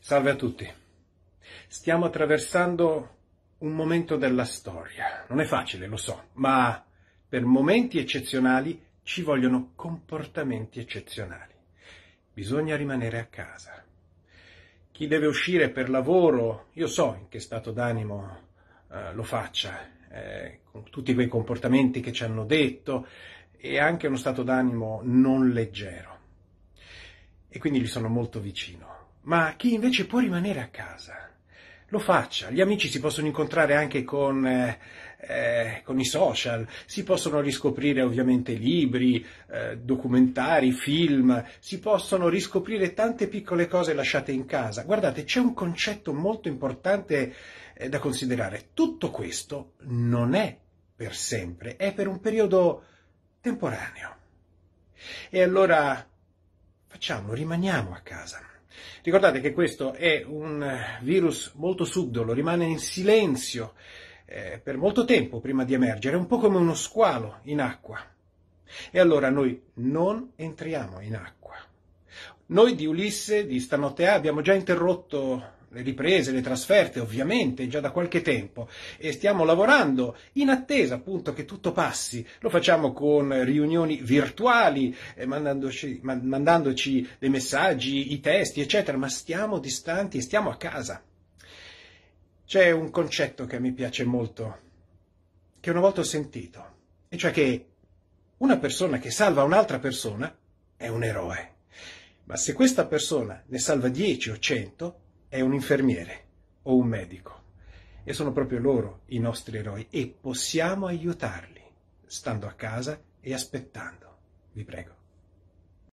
Salve a tutti. Stiamo attraversando un momento della storia. Non è facile, lo so, ma per momenti eccezionali ci vogliono comportamenti eccezionali. Bisogna rimanere a casa. Chi deve uscire per lavoro, io so in che stato d'animo eh, lo faccia, eh, con tutti quei comportamenti che ci hanno detto e anche uno stato d'animo non leggero. E quindi gli sono molto vicino ma chi invece può rimanere a casa lo faccia. Gli amici si possono incontrare anche con, eh, eh, con i social, si possono riscoprire ovviamente libri, eh, documentari, film, si possono riscoprire tante piccole cose lasciate in casa. Guardate, c'è un concetto molto importante eh, da considerare. Tutto questo non è per sempre, è per un periodo temporaneo. E allora facciamo, rimaniamo a casa. Ricordate che questo è un eh, virus molto subdolo, rimane in silenzio eh, per molto tempo prima di emergere, un po' come uno squalo in acqua. E allora noi non entriamo in acqua. Noi di Ulisse, di stanotte A, abbiamo già interrotto le riprese, le trasferte ovviamente già da qualche tempo e stiamo lavorando in attesa appunto che tutto passi. Lo facciamo con riunioni virtuali, eh, mandandoci, ma, mandandoci dei messaggi, i testi eccetera, ma stiamo distanti e stiamo a casa. C'è un concetto che mi piace molto, che una volta ho sentito, e cioè che una persona che salva un'altra persona è un eroe. Ma se questa persona ne salva 10 o 100, è un infermiere o un medico. E sono proprio loro i nostri eroi e possiamo aiutarli, stando a casa e aspettando. Vi prego.